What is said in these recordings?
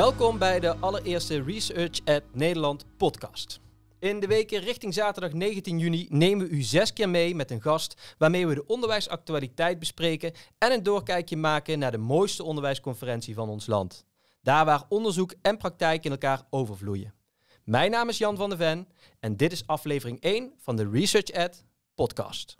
Welkom bij de allereerste Research at Nederland podcast. In de weken richting zaterdag 19 juni nemen we u zes keer mee met een gast waarmee we de onderwijsactualiteit bespreken en een doorkijkje maken naar de mooiste onderwijsconferentie van ons land. Daar waar onderzoek en praktijk in elkaar overvloeien. Mijn naam is Jan van der Ven en dit is aflevering 1 van de Research at podcast.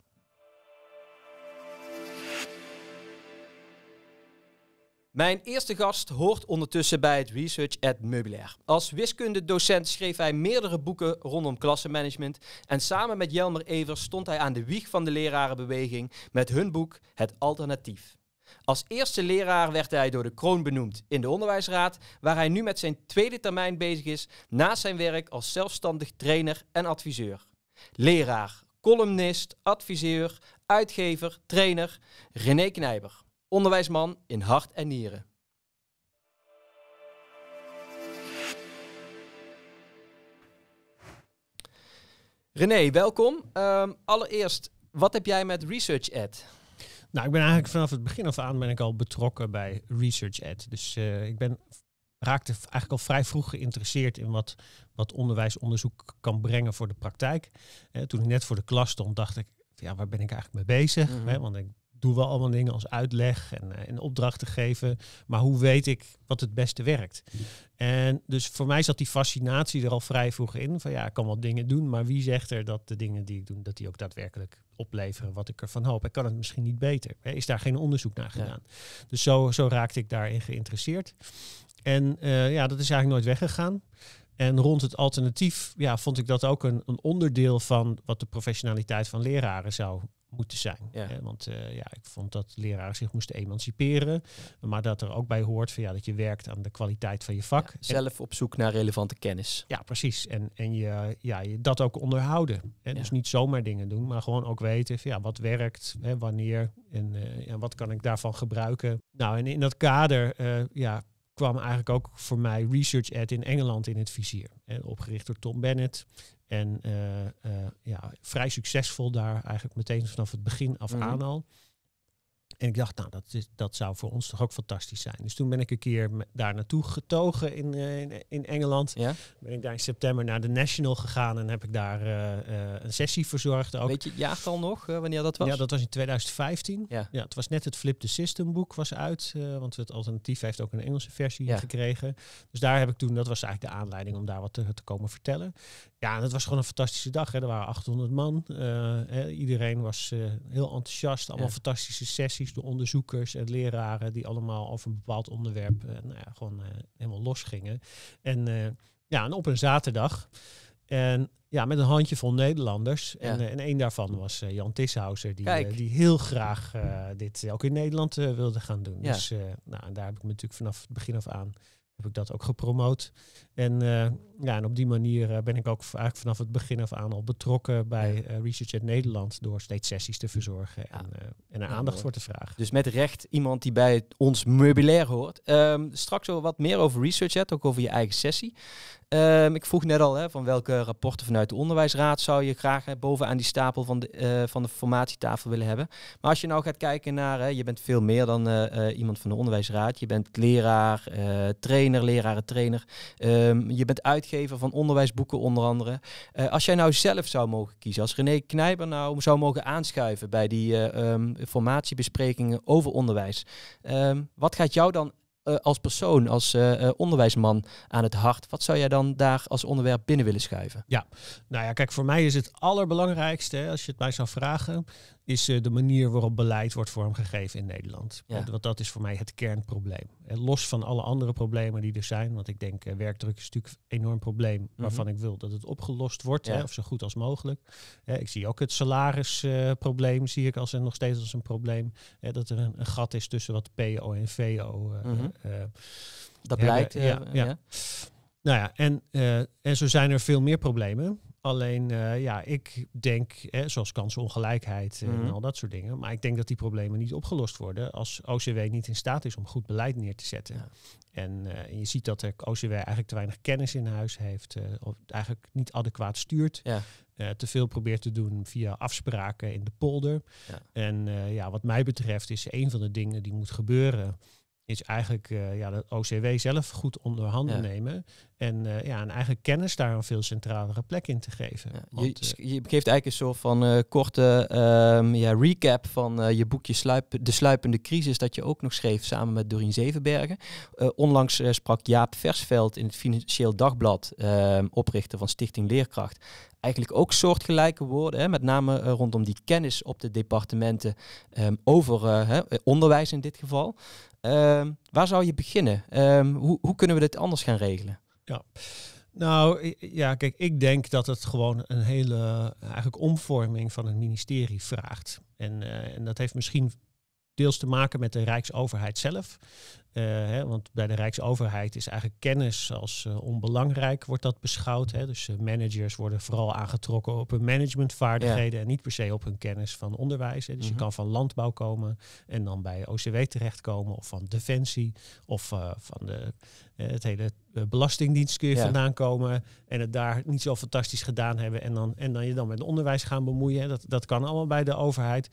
Mijn eerste gast hoort ondertussen bij het Research at Meubilair. Als wiskundedocent schreef hij meerdere boeken rondom klassenmanagement. En samen met Jelmer Evers stond hij aan de wieg van de lerarenbeweging met hun boek Het Alternatief. Als eerste leraar werd hij door de kroon benoemd in de onderwijsraad, waar hij nu met zijn tweede termijn bezig is na zijn werk als zelfstandig trainer en adviseur. Leraar, columnist, adviseur, uitgever, trainer René Knijber onderwijsman in hart en nieren. René, welkom. Ehm, allereerst, wat heb jij met Research Ad? Nou, ik ben eigenlijk vanaf het begin af aan ben ik al betrokken bij Research Ad. Dus eh, ik ben, raakte eigenlijk al vrij vroeg geïnteresseerd in wat, wat onderwijsonderzoek kan brengen voor de praktijk. Eh, toen ik net voor de klas stond, dacht ik, ja, waar ben ik eigenlijk mee bezig? Mhm. hè? Want ik doe we allemaal dingen als uitleg en, eh, en opdrachten geven. Maar hoe weet ik wat het beste werkt? En dus voor mij zat die fascinatie er al vrij vroeg in. Van ja, ik kan wel dingen doen, maar wie zegt er dat de dingen die ik doe, dat die ook daadwerkelijk opleveren wat ik ervan hoop? Ik kan het misschien niet beter. Is daar geen onderzoek naar gedaan? Dus zo, zo raakte ik daarin geïnteresseerd. En eh, ja, dat is eigenlijk nooit weggegaan. En rond het alternatief ja, vond ik dat ook een, een onderdeel van wat de professionaliteit van leraren zou moeten zijn. Hè? Want eh, ja, ik vond dat leraren zich moesten emanciperen. Maar dat er ook bij hoort van, ja, dat je werkt aan de kwaliteit van je vak. zelf op zoek naar relevante kennis. Ja, precies. En, en je, ja, je dat ook onderhouden. en Dus niet zomaar dingen doen, maar gewoon ook weten van, ja, wat werkt, hè, wanneer en, uh, wat kan ik daarvan gebruiken. Nou, en in dat kader eh, ja, kwam eigenlijk ook voor mij Research Ad in Engeland in het vizier. En opgericht door Tom Bennett. En eh, eh, ja, vrij succesvol daar eigenlijk meteen vanaf het begin af mhm. aan al. En ik dacht, nou, dat, is, dat zou voor ons toch ook fantastisch zijn. Dus toen ben ik een keer daar naartoe getogen in, eh, in, in Engeland. Ja? Ben ik daar in september naar de National gegaan en heb ik daar eh, eh, een sessie verzorgd. Ook. Weet je het jaartal nog, wanneer dat was? Ja, dat was in 2015. Ja. het was net het Flip the System boek was uit, want het alternatief heeft ook een Engelse versie gekregen. Dus daar heb ik toen, dat was eigenlijk de aanleiding om daar wat te, komen vertellen. Ja, en het was gewoon een fantastische dag. Hè. Er waren 800 man. iedereen was heel enthousiast. Allemaal fantastische sessies. Dus de onderzoekers en leraren die allemaal over een bepaald onderwerp eh, nou ja, gewoon eh, helemaal los gingen. En eh, ja, en op een zaterdag. En ja, met een handjevol Nederlanders. En, een en daarvan was Jan Tishouser, die, die heel graag dit ook in Nederland wilde gaan doen. Dus nou, en daar heb ik me natuurlijk vanaf het begin af aan heb ik dat ook gepromoot. En, eh, ja, en op die manier eh, ben ik ook eigenlijk vanaf het begin af aan al betrokken bij eh, Research at Nederland door steeds sessies te verzorgen en, ah. en er aandacht voor te vragen. Dus met recht iemand die bij ons meubilair hoort. Ehm, straks zo wat meer over Research at, ook over je eigen sessie. Ehm, ik vroeg net al hè, van welke rapporten vanuit de onderwijsraad zou je graag bovenaan die stapel van de, eh, van de formatietafel willen hebben. Maar als je nou gaat kijken naar, hè, je bent veel meer dan eh, eh, iemand van de onderwijsraad. Je bent leraar, trainer, leraren-trainer. Ehm, je bent uitgever van onderwijsboeken onder andere. als jij nou zelf zou mogen kiezen, als René Knijber nou zou mogen aanschuiven bij die ehm, formatiebesprekingen over onderwijs. wat gaat jou dan eh, als persoon, als eh, eh, onderwijsman aan het hart? Wat zou jij dan daar als onderwerp binnen willen schuiven? Ja, nou ja, kijk, voor mij is het allerbelangrijkste, als je het mij zou vragen, is eh, de manier waarop beleid wordt vormgegeven in Nederland. Want dat is voor mij het kernprobleem. Eh, los van alle andere problemen die er zijn, want ik denk eh, werkdruk is natuurlijk een enorm probleem mhm. waarvan ik wil dat het opgelost wordt, hè, of zo goed als mogelijk. ik zie ook het salarisprobleem, zie ik als, en nog steeds als een probleem, dat er een, gat is tussen wat PO en VO. Mhm. dat blijkt. ja. Nou ja, en, en zo zijn er veel meer problemen. Alleen, eh, ja, ik denk, hè, zoals kansenongelijkheid en mhm. al dat soort dingen. Maar ik denk dat die problemen niet opgelost worden als OCW niet in staat is om goed beleid neer te zetten. Ja. En, eh, je ziet dat de OCW eigenlijk te weinig kennis in huis heeft, eh, of eigenlijk niet adequaat stuurt. Ja. te veel probeert te doen via afspraken in de polder. Ja. En ja, wat mij betreft is een van de dingen die moet gebeuren is eigenlijk uh, ja, dat OCW zelf goed onder handen nemen. En, eh, ja, en eigenlijk kennis daar een veel centralere plek in te geven. Want, je, eh, je, geeft eigenlijk een soort van korte ehm, ja, recap van je boekje Sluip, De Sluipende Crisis, dat je ook nog schreef samen met Dorien Zevenbergen. onlangs sprak Jaap Versveld in het Financieel Dagblad, ehm, oprichter van Stichting Leerkracht, eigenlijk ook soortgelijke woorden, hè, met name rondom die kennis op de departementen ehm, over onderwijs in dit geval. Ehm, waar zou je beginnen? Ehm, hoe, hoe, kunnen we dit anders gaan regelen? Ja. Nou ja, kijk, ik denk dat het gewoon een hele eigenlijk omvorming van het ministerie vraagt. En, eh, en dat heeft misschien deels te maken met de Rijksoverheid zelf. Eh, hè, want bij de Rijksoverheid is eigenlijk kennis als eh, onbelangrijk wordt dat beschouwd. Hè. Dus eh, managers worden vooral aangetrokken op hun managementvaardigheden en niet per se op hun kennis van onderwijs. Hè. Dus je mhm. kan van landbouw komen en dan bij OCW terechtkomen of van defensie of van de, het hele belastingdienst kun je vandaan komen en het daar niet zo fantastisch gedaan hebben en dan, en dan je dan met onderwijs gaan bemoeien. Dat, dat kan allemaal bij de overheid.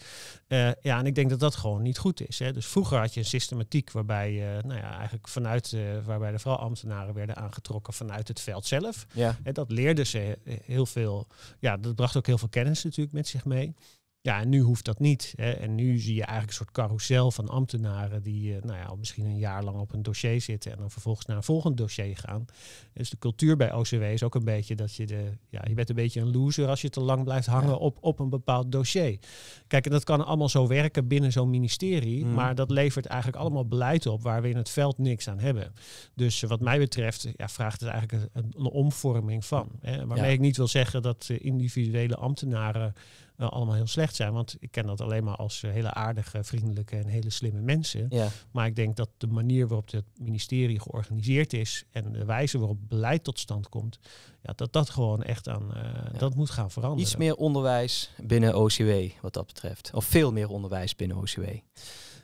ja, en ik denk dat dat gewoon niet goed is. Hè. Dus vroeger had je een systematiek waarbij eh, nou ja, eigenlijk vanuit, eh, waarbij de vooral ambtenaren werden aangetrokken vanuit het veld zelf. Ja. En dat leerde ze heel veel. Ja, dat bracht ook heel veel kennis natuurlijk met zich mee. Ja, en nu hoeft dat niet. Hè. En nu zie je eigenlijk een soort carousel van ambtenaren die eh, nou ja, misschien een jaar lang op een dossier zitten en dan vervolgens naar een volgend dossier gaan. Dus de cultuur bij OCW is ook een beetje dat je de, ja, je bent een beetje een loser als je te lang blijft hangen op, op een bepaald dossier. Kijk, en dat kan allemaal zo werken binnen zo'n ministerie, mm. maar dat levert eigenlijk allemaal beleid op waar we in het veld niks aan hebben. Dus wat mij betreft ja, vraagt het eigenlijk een, een omvorming van. Hè. Waarmee ik niet wil zeggen dat eh, individuele ambtenaren allemaal heel slecht zijn. Want ik ken dat alleen maar als eh, hele aardige, vriendelijke en hele slimme mensen. Ja. Maar ik denk dat de manier waarop het ministerie georganiseerd is en de wijze waarop beleid tot stand komt, ja, dat dat gewoon echt aan, eh, dat moet gaan veranderen. Iets meer onderwijs binnen OCW wat dat betreft. Of veel meer onderwijs binnen OCW.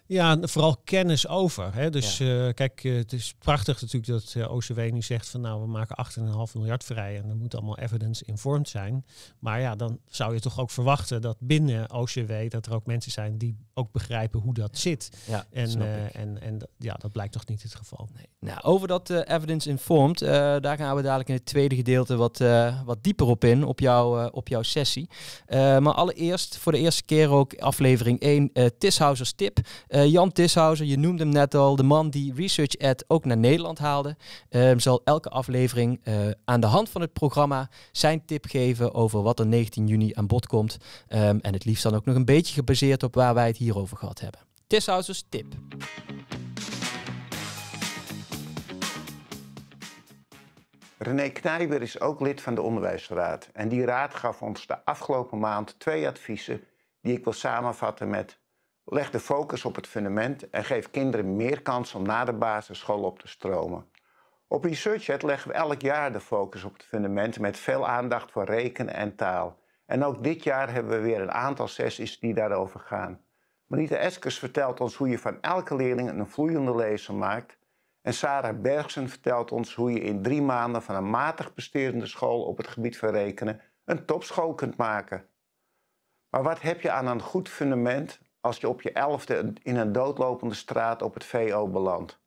Ja, vooral kennis over. Hè. Dus eh, kijk, eh, het is prachtig natuurlijk dat eh, OCW nu zegt van nou we maken 8,5 miljard vrij en dan moet allemaal evidence-informed zijn. Maar ja, dan zou je toch ook verwachten dat binnen OCW dat er ook mensen zijn die ook begrijpen hoe dat zit. en, en, en ja, dat blijkt toch niet het geval. Nee. Nou, over dat evidence-informed, daar gaan we dadelijk in het tweede gedeelte wat, wat dieper op in, op, jou, op jouw sessie. maar allereerst, voor de eerste keer ook aflevering 1, Tishousers tip. Eh, Jan Tishouser, je noemde hem net al, de man die Research Ad ook naar Nederland haalde, eh, zal elke aflevering eh, aan de hand van het programma zijn tip geven over wat er 19 juni aan bod komt. Ehm, en het liefst dan ook nog een beetje gebaseerd op waar wij het hier over gehad hebben. Tishousers tip. René Knijber is ook lid van de Onderwijsraad. En die raad gaf ons de afgelopen maand twee adviezen die ik wil samenvatten met Leg de focus op het fundament en geef kinderen meer kans om na de basisschool op te stromen. Op ResearchHead leggen we elk jaar de focus op het fundament met veel aandacht voor rekenen en taal. En ook dit jaar hebben we weer een aantal sessies die daarover gaan. Marita Eskers vertelt ons hoe je van elke leerling een vloeiende lezer maakt. En Sarah Bergsen vertelt ons hoe je in drie maanden van een matig presterende school op het gebied van rekenen een topschool kunt maken. Maar wat heb je aan een goed fundament als je op je elfde in een doodlopende straat op het VO belandt,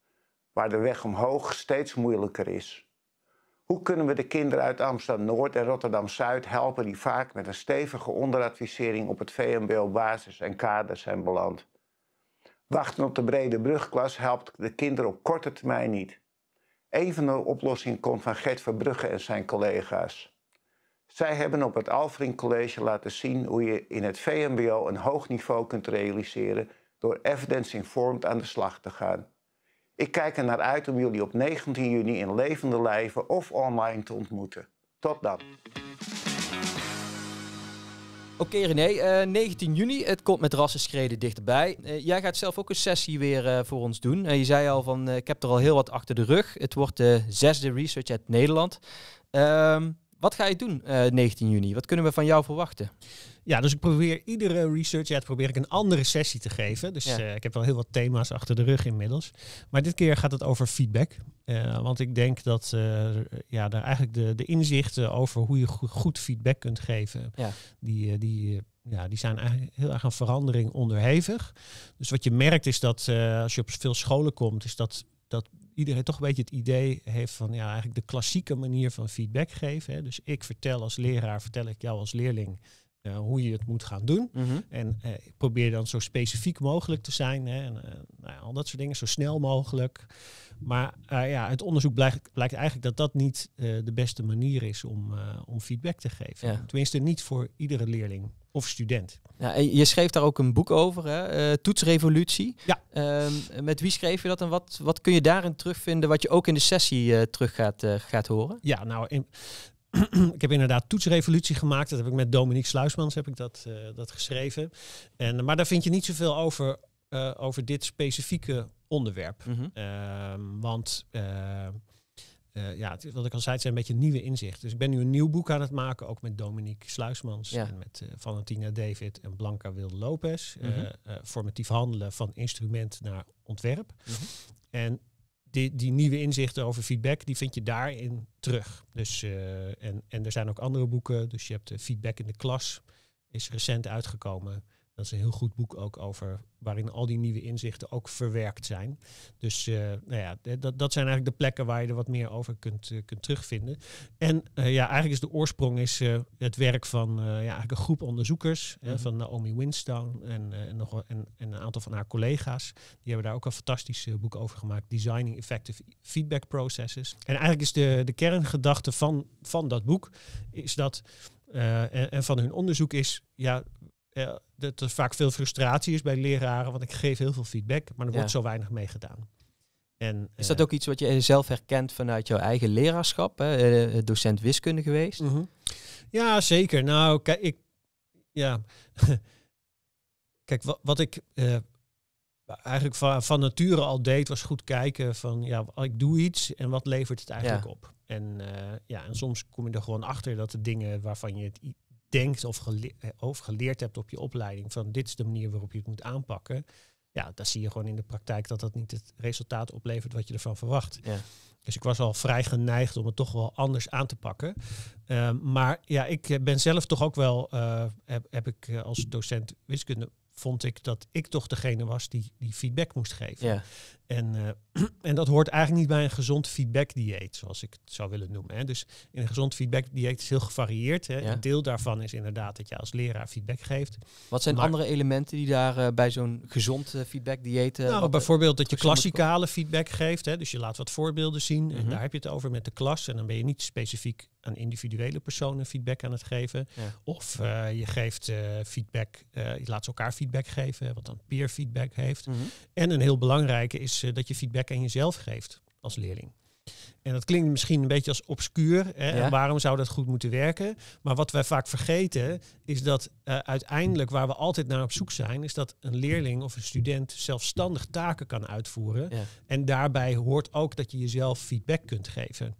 waar de weg omhoog steeds moeilijker is? Hoe kunnen we de kinderen uit Amsterdam-Noord en Rotterdam-Zuid helpen die vaak met een stevige onderadvisering op het VMBO-basis en kader zijn beland? Wachten op de brede brugklas helpt de kinderen op korte termijn niet. van de oplossingen komt van Gert Verbrugge en zijn collega's. Zij hebben op het Alfring College laten zien hoe je in het VMBO een hoog niveau kunt realiseren door evidence-informed aan de slag te gaan. Ik kijk er naar uit om jullie op 19 juni in levende lijven of online te ontmoeten. Tot dan. Oké René, 19 eh, juni, het komt met rassenschreden dichterbij. Eh, jij gaat zelf ook een sessie weer eh, voor ons doen. je zei al van, ik heb er al heel wat achter de rug. Het wordt de zesde research uit Nederland. Ehm, wat ga je doen 19 eh, juni? Wat kunnen we van jou verwachten? Ja, dus ik probeer iedere research ad probeer ik een andere sessie te geven. Dus eh, ik heb wel heel wat thema's achter de rug inmiddels. Maar dit keer gaat het over feedback. Eh, want ik denk dat ja, daar eigenlijk de, de inzichten over hoe je goed feedback kunt geven, die, die, ja, die zijn eigenlijk heel erg aan verandering onderhevig. Dus wat je merkt is dat als je op veel scholen komt, is dat dat iedereen toch een beetje het idee heeft van ja, eigenlijk de klassieke manier van feedback geven. Hè. Dus ik vertel als leraar, vertel ik jou als leerling eh, hoe je het moet gaan doen. Mhm. En eh, probeer dan zo specifiek mogelijk te zijn. Hè, en, eh, nou ja, al dat soort dingen, zo snel mogelijk. Maar ja, het onderzoek blijkt, blijkt, eigenlijk dat dat niet de beste manier is om, om feedback te geven. Tenminste, niet voor iedere leerling of student. Ja, je schreef daar ook een boek over, hè? Toetsrevolutie. Ja. Ehm, met wie schreef je dat en wat, wat kun je daarin terugvinden, wat je ook in de sessie terug gaat, gaat horen? Ja, nou, in, ik heb inderdaad toetsrevolutie gemaakt. Dat heb ik met Dominique Sluismans heb ik dat, eh, dat geschreven. En, maar daar vind je niet zoveel over, eh, over dit specifieke onderwerp. Mhm. Ehm, want eh, ja, het, wat ik al zei, het zijn een beetje nieuwe inzichten. Dus ik ben nu een nieuw boek aan het maken, ook met Dominique Sluismans en met Valentina David en Blanca Wil Lopez. Mhm. formatief handelen van instrument naar ontwerp. Mhm. En die, die nieuwe inzichten over feedback, die vind je daarin terug. Dus, eh, en, en er zijn ook andere boeken. Dus je hebt eh, Feedback in de Klas, is recent uitgekomen. Dat is een heel goed boek ook over waarin al die nieuwe inzichten ook verwerkt zijn. Dus eh, nou ja, dat, dat zijn eigenlijk de plekken waar je er wat meer over kunt, eh, kunt terugvinden. En eh, ja, eigenlijk is de oorsprong is, het werk van ja, eigenlijk een groep onderzoekers mhm. van Naomi Winstone en, nog, en, en, een aantal van haar collega's. Die hebben daar ook een fantastisch boek over gemaakt, Designing Effective Feedback Processes. En eigenlijk is de, de kerngedachte van, van dat boek is dat... en, en, van hun onderzoek is, ja, uh, dat er vaak veel frustratie is bij leraren, want ik geef heel veel feedback, maar er wordt zo weinig meegedaan En, is eh, dat ook iets wat je zelf herkent vanuit jouw eigen leraarschap, hè? Eh, docent wiskunde geweest? Mhm. Ja, zeker. Nou, kijk, ik, ja. kijk, wat, wat ik eigenlijk van, van nature al deed, was goed kijken van ja, ik doe iets en wat levert het eigenlijk op. En ja, en soms kom je er gewoon achter dat de dingen waarvan je het denkt of, eh, of geleerd hebt op je opleiding, van dit is de manier waarop je het moet aanpakken, ja, dan zie je gewoon in de praktijk dat dat niet het resultaat oplevert wat je ervan verwacht. Ja. Dus ik was al vrij geneigd om het toch wel anders aan te pakken. Ehm, maar ja, ik eh, ben zelf toch ook wel, eh, heb, heb ik als docent wiskunde vond ik dat ik toch degene was die, die feedback moest geven. Ja. En, eh, en dat hoort eigenlijk niet bij een gezond feedback dieet, zoals ik het zou willen noemen. En Dus in een gezond feedback dieet is heel gevarieerd. Hè. Een deel daarvan is inderdaad dat je als leraar feedback geeft. Wat zijn andere elementen die daar eh, bij zo'n gezond eh, feedback dieet... nou, bijvoorbeeld dat je klassikale feedback geeft. Hè. Dus je laat wat voorbeelden zien en mhm. daar heb je het over met de klas. En dan ben je niet specifiek aan individuele personen feedback aan het geven. Of je geeft feedback, je laat ze elkaar feedback feedback geven, wat dan peer feedback heeft. Mhm. En een heel belangrijke is eh, dat je feedback aan jezelf geeft als leerling. En dat klinkt misschien een beetje als obscuur. Hè? Waarom zou dat goed moeten werken? Maar wat wij vaak vergeten is dat eh, uiteindelijk waar we altijd naar op zoek zijn, is dat een leerling of een student zelfstandig taken kan uitvoeren. En daarbij hoort ook dat je jezelf feedback kunt geven.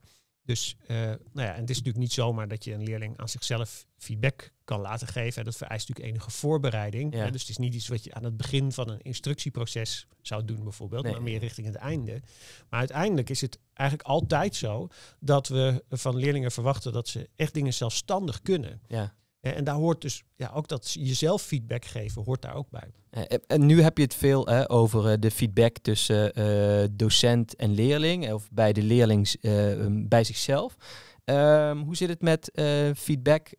Dus eh, nou ja, en het is natuurlijk niet zomaar dat je een leerling aan zichzelf feedback kan laten geven. Dat vereist natuurlijk enige voorbereiding. Hè? Dus het is niet iets wat je aan het begin van een instructieproces zou doen bijvoorbeeld, maar meer richting het einde. Maar uiteindelijk is het eigenlijk altijd zo dat we van leerlingen verwachten dat ze echt dingen zelfstandig kunnen. Ja. Eh, en daar hoort dus ja, ook dat jezelf feedback geven, hoort daar ook bij. Eh, en nu heb je het veel hè, over eh, de feedback tussen docent en leerling, of bij de leerling um, bij zichzelf. Ehm, hoe zit het met feedback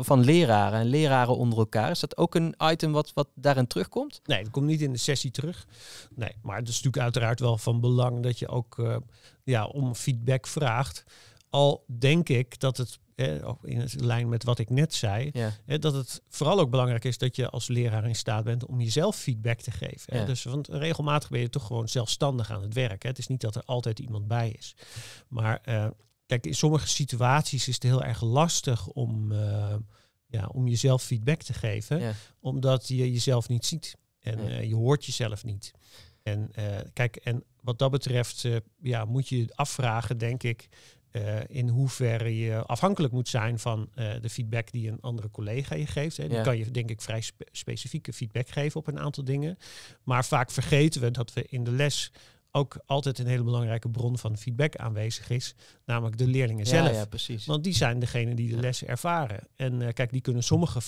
van leraren en leraren onder elkaar? Is dat ook een item wat, wat daarin terugkomt? Nee, dat komt niet in de sessie terug. Nee, maar het is natuurlijk uiteraard wel van belang dat je ook ja, om feedback vraagt. Al denk ik dat het, ook in lijn met wat ik net zei, dat het vooral ook belangrijk is dat je als leraar in staat bent om jezelf feedback te geven. Dus want regelmatig ben je toch gewoon zelfstandig aan het werk. Hè. Het is niet dat er altijd iemand bij is. Maar eh, kijk, in sommige situaties is het heel erg lastig om, eh, ja, om jezelf feedback te geven, omdat je jezelf niet ziet en eh, je hoort jezelf niet. En eh, kijk, en wat dat betreft ja, moet je afvragen, denk ik, eh, in hoeverre je afhankelijk moet zijn van eh, de feedback die een andere collega je geeft. Hè. Dan kan je denk ik vrij specifieke feedback geven op een aantal dingen. Maar vaak vergeten we dat we in de les ook altijd een hele belangrijke bron van feedback aanwezig is, namelijk de leerlingen zelf. Ja, precies. Want die zijn degene die de les ervaren. En eh, kijk, die kunnen sommige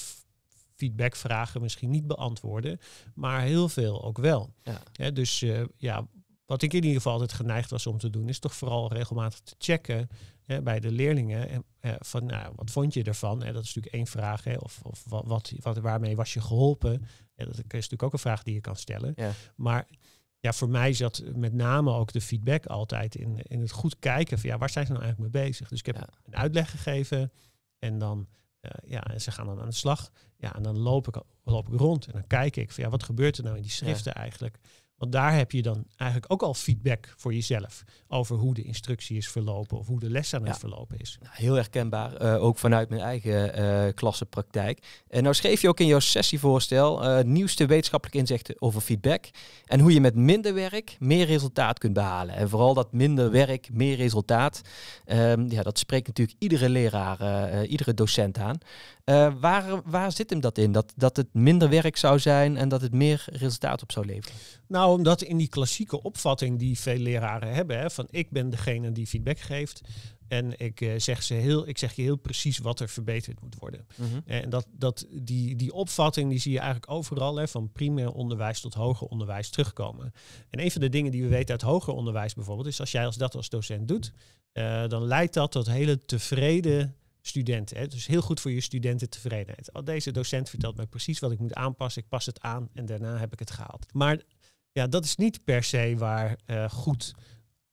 feedbackvragen misschien niet beantwoorden, maar heel veel ook wel. Ja. dus ja, wat ik in ieder geval altijd geneigd was om te doen, is toch vooral regelmatig te checken hè, bij de leerlingen. eh, van nou, wat vond je ervan? dat is natuurlijk één vraag. Hè, of, of wat, waarmee was je geholpen? dat is natuurlijk ook een vraag die je kan stellen. Maar ja, voor mij zat met name ook de feedback altijd in, in het goed kijken van ja, waar zijn ze nou eigenlijk mee bezig? Dus ik heb een uitleg gegeven en dan eh, ja, en ze gaan dan aan de slag. Ja, en dan loop ik, loop ik rond en dan kijk ik van ja, wat gebeurt er nou in die schriften eigenlijk? Want daar heb je dan eigenlijk ook al feedback voor jezelf over hoe de instructie is verlopen of hoe de les aan het verlopen is. Nou, heel herkenbaar, uh, ook vanuit mijn eigen eh, klassenpraktijk. En nou schreef je ook in jouw sessievoorstel eh, nieuwste wetenschappelijke inzichten over feedback en hoe je met minder werk meer resultaat kunt behalen. En vooral dat minder werk, meer resultaat, ehm, ja, dat spreekt natuurlijk iedere leraar, iedere docent aan. Eh, waar, waar zit hem dat in? Dat, dat het minder werk zou zijn en dat het meer resultaat op zou leveren? Nou, omdat in die klassieke opvatting die veel leraren hebben, hè, van ik ben degene die feedback geeft, en ik, eh, zeg ze heel, ik zeg je heel precies wat er verbeterd moet worden. Mhm. Eh, en dat, dat, die, die opvatting die zie je eigenlijk overal, hè, van primair onderwijs tot hoger onderwijs terugkomen. En een van de dingen die we weten uit hoger onderwijs bijvoorbeeld, is als jij als dat als docent doet, dan leidt dat tot hele tevreden studenten. Hè? Dus heel goed voor je studententevredenheid. Al deze docent vertelt mij precies wat ik moet aanpassen. Ik pas het aan en daarna heb ik het gehaald. Maar ja, dat is niet per se waar eh, goed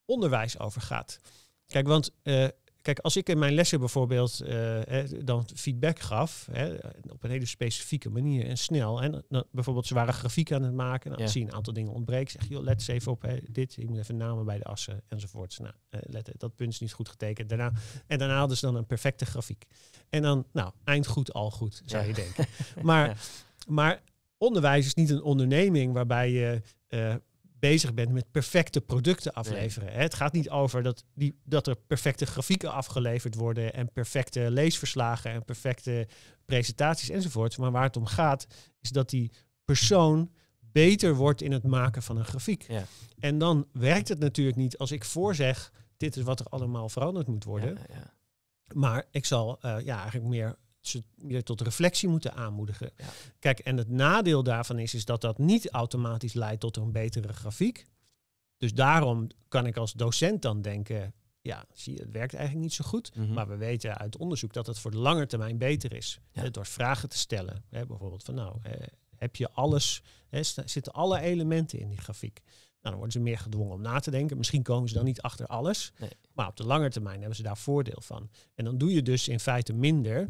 onderwijs over gaat. Kijk, want uh, Kijk, als ik in mijn lessen bijvoorbeeld eh, dan feedback gaf, op een hele specifieke manier en snel. En dan, bijvoorbeeld, ze waren grafiek aan het maken. Dan nou, zie je een aantal dingen ontbreken, Zeg, joh, let eens even op dit. Ik moet even namen bij de assen enzovoorts. Nou, eh, let, dat punt is niet goed getekend. Daarna, en daarna hadden ze dan een perfecte grafiek. En dan, nou, eind goed, al goed, zou je denken. Maar, maar onderwijs is niet een onderneming waarbij je eh, bezig bent met perfecte producten afleveren. Het gaat niet over dat, die, dat er perfecte grafieken afgeleverd worden en perfecte leesverslagen en perfecte presentaties enzovoorts. Maar waar het om gaat is dat die persoon beter wordt in het maken van een grafiek. Ja. En dan werkt het natuurlijk niet als ik voorzeg, dit is wat er allemaal veranderd moet worden. Ja, ja. Maar ik zal eh, ja, eigenlijk meer ze weer tot reflectie moeten aanmoedigen. Kijk, en het nadeel daarvan is, is dat dat niet automatisch leidt tot een betere grafiek. Dus daarom kan ik als docent dan denken, ja, zie je, het werkt eigenlijk niet zo goed. Mhm. Maar we weten uit onderzoek dat het voor de lange termijn beter is. door vragen te stellen. Hè, bijvoorbeeld van nou, eh, heb je alles, zitten alle elementen in die grafiek? Nou, dan worden ze meer gedwongen om na te denken. Misschien komen ze dan niet achter alles. Maar op de lange termijn hebben ze daar voordeel van. En dan doe je dus in feite minder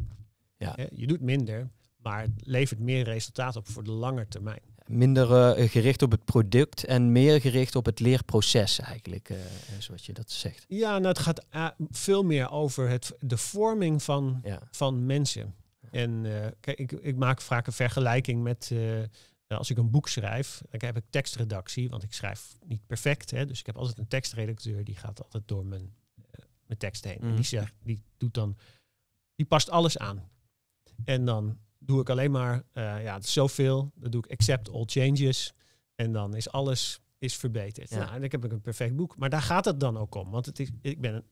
ja. Je doet minder, maar het levert meer resultaat op voor de lange termijn. Minder eh, gericht op het product en meer gericht op het leerproces eigenlijk, eh, zoals je dat zegt. Ja, nou, het gaat eh, veel meer over het, de vorming van, van mensen. En kijk, ik, ik, maak vaak een vergelijking met als ik een boek schrijf, dan heb ik tekstredactie, want ik schrijf niet perfect. Hè, dus ik heb altijd een tekstredacteur die gaat altijd door mijn, mijn tekst heen. En mhm. die, zegt, die doet dan, die past alles aan. En dan doe ik alleen maar, eh, ja, het is zoveel. Dan doe ik accept all changes. En dan is alles is verbeterd. Ja. Nou, en ik heb een perfect boek. Maar daar gaat het dan ook om. Want het is, ik ben,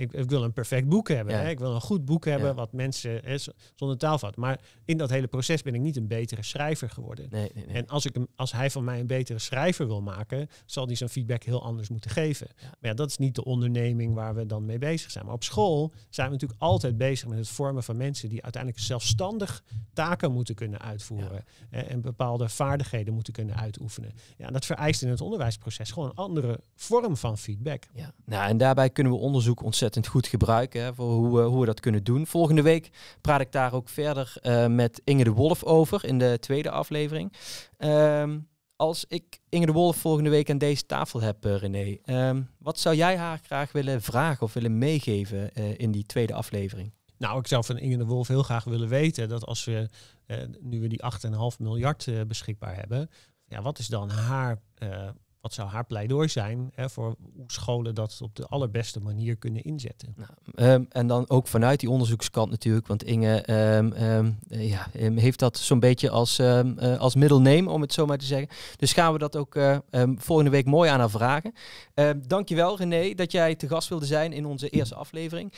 ik, ik, wil een perfect boek hebben. Hè? Ik wil een goed boek hebben wat mensen hè, zonder taalvat. Maar in dat hele proces ben ik niet een betere schrijver geworden. Nee, nee, nee. En als, ik hem, als hij van mij een betere schrijver wil maken, zal hij zijn feedback heel anders moeten geven. Maar ja, dat is niet de onderneming waar we dan mee bezig zijn. Maar op school zijn we natuurlijk altijd bezig met het vormen van mensen die uiteindelijk zelfstandig taken moeten kunnen uitvoeren. Hè? En bepaalde vaardigheden moeten kunnen uitoefenen. Ja, dat vereist in het onderwijsproces gewoon een andere vorm van feedback. Ja. Nou, en daarbij kunnen we onderzoek ontzettend ontzettend goed gebruiken hè, voor hoe, eh, hoe we dat kunnen doen. Volgende week praat ik daar ook verder eh, met Inge de Wolf over in de tweede aflevering. Ehm, als ik Inge de Wolf volgende week aan deze tafel heb, eh, René, ehm, wat zou jij haar graag willen vragen of willen meegeven in die tweede aflevering? Nou, ik zou van Inge de Wolf heel graag willen weten dat als we nu we die 8,5 miljard beschikbaar hebben, ja, wat is dan haar wat zou haar pleidooi zijn hè, voor hoe scholen dat op de allerbeste manier kunnen inzetten? Nou, ehm, en dan ook vanuit die onderzoekskant natuurlijk, want Inge ehm, ehm, eh, ja, heeft dat zo'n beetje als, uh, als middelneem, om het zo maar te zeggen. Dus gaan we dat ook eh, volgende week mooi aan haar vragen. je dankjewel René dat jij te gast wilde zijn in onze eerste aflevering.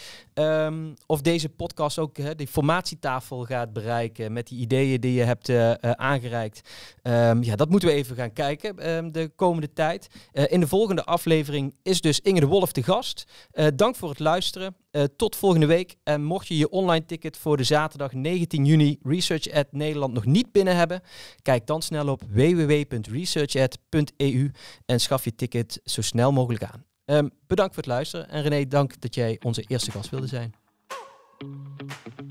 of deze podcast ook de formatietafel gaat bereiken met die ideeën die je hebt aangereikt. ja, dat moeten we even gaan kijken de komende tijd. Eh, in de volgende aflevering is dus Inge de Wolf de gast. Eh, dank voor het luisteren. Eh, tot volgende week. En mocht je je online ticket voor de zaterdag 19 juni Research at Nederland nog niet binnen hebben, kijk dan snel op www.researchat.eu en schaf je ticket zo snel mogelijk aan. Ehm, bedankt voor het luisteren en René, dank dat jij onze eerste gast wilde zijn.